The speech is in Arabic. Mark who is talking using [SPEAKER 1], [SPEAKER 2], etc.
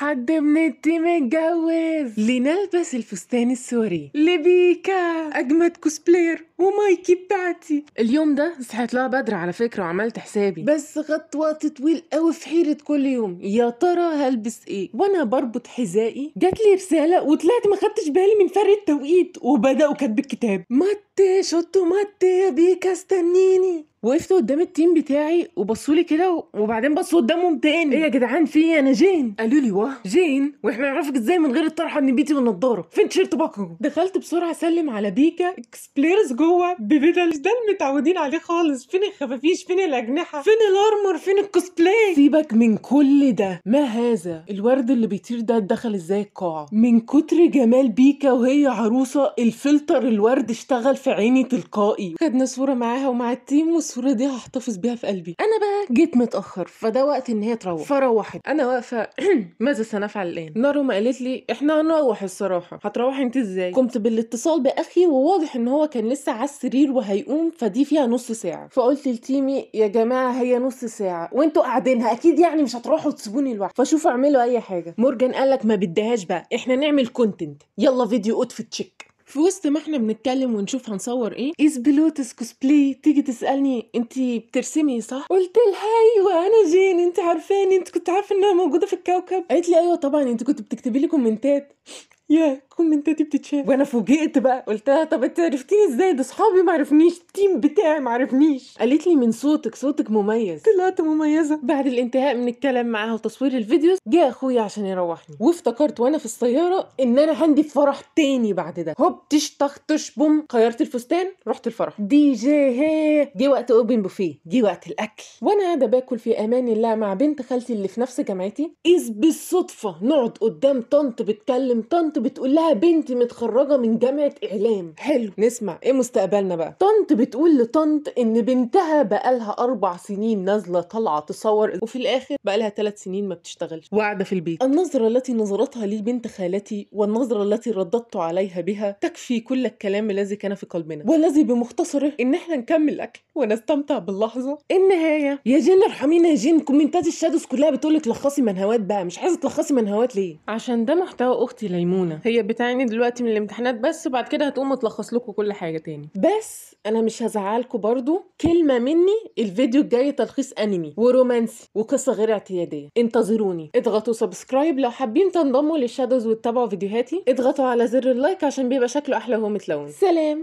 [SPEAKER 1] حد من التيم اتجوز لينا الفستان السوري لبيكا اجمد كوسبلاير ومايكي بتاعتي اليوم ده صحيت لها بدر على فكره وعملت حسابي بس خدت وقت طويل قوي في حيره كل يوم يا ترى هلبس ايه وانا بربط حذائي جات لي رساله وطلعت ما خدتش بالي من فرق التوقيت وبداوا كاتب الكتاب مات شطو مات بيكا استنيني وقفت قدام التيم بتاعي وبصوا لي كده وبعدين بصوا قدامهم تاني ايه يا جدعان في ايه انا جين قالوا لي واه جين واحنا نعرفك ازاي من غير الطرحه النبيتي والنضاره فين تيشيرت باكو دخلت بسرعه اسلم على بيكا اكسبليرز جوه ببدل ده متعودين عليه خالص فين الخفافيش فين الاجنحه فين الارمر فين الكوسبلاي سيبك من كل ده ما هذا الورد اللي بيطير ده دخل ازاي القاعه من كتر جمال بيكا وهي عروسه الفلتر الورد اشتغل في عيني تلقائي خدنا صوره معاها ومع التيم الصوره دي هحتفظ بيها في قلبي انا بقى جيت متاخر فده وقت ان هي تروح فروحت انا واقفه ماذا سنفعل الان نارو قالت لي احنا هنروح الصراحه هتروحي انت ازاي قمت بالاتصال باخي وواضح ان هو كان لسه على السرير وهيقوم فدي فيها نص ساعه فقلت لتيمي يا جماعه هي نص ساعه وانتوا قاعدينها اكيد يعني مش هتروحوا تسيبوني لوحدي فشوفوا اعملوا اي حاجه مورجان قال لك ما بديهاش بقى احنا نعمل كونتنت يلا فيديو أوت في تشيك في وسط ما احنا بنتكلم ونشوف هنصور ايه از بلوتس كوسبلاي تيجي تسالني انت بترسمي صح قلت لها ايوه انا جين انت عارفاني انت كنت عارفه انها موجوده في الكوكب قالت لي ايوه طبعا انت كنت بتكتبي لي كومنتات يا كومنتاتي بتتشاف وانا فوجئت بقى قلت لها طب انت عرفتيني ازاي ده اصحابي ما عرفنيش التيم بتاعي ما عرفنيش قالت لي من صوتك صوتك مميز طلعت مميزه بعد الانتهاء من الكلام معاها وتصوير الفيديو جاء اخويا عشان يروحني وافتكرت وانا في السياره ان انا عندي فرح تاني بعد ده هوب تش طخ تش بوم غيرت الفستان رحت الفرح دي جي هي جه وقت اوبن بوفيه جه وقت الاكل وانا قاعده باكل في امان الله مع بنت خالتي اللي في نفس جامعتي اذ بالصدفه نقعد قدام طنط بتكلم طنط بتقول لها بنتي متخرجه من جامعه اعلام حلو نسمع ايه مستقبلنا بقى طنط بتقول لطنط ان بنتها بقالها اربع سنين نازله طالعه تصور وفي الاخر بقالها ثلاث سنين ما بتشتغلش وقاعده في البيت النظره التي نظرتها لي بنت خالتي والنظره التي رددت عليها بها تكفي كل الكلام الذي كان في قلبنا والذي بمختصره ان احنا نكمل اكل ونستمتع باللحظه إيه النهايه يا جن ارحمينا يا جن كومنتات الشادوز كلها بتقول لك لخصي منهوات بقى مش عايزه تلخصي منهوات ليه عشان ده محتوى اختي ليمونه هي بتعاني دلوقتي من الامتحانات بس بعد كده هتقوم تلخص لكم كل حاجه تاني بس انا مش هزعلكم برضو كلمه مني الفيديو الجاي تلخيص انمي ورومانسي وقصه غير اعتياديه انتظروني اضغطوا سبسكرايب لو حابين تنضموا للشادوز وتتابعوا فيديوهاتي اضغطوا على زر اللايك عشان بيبقى شكله احلى وهو متلون سلام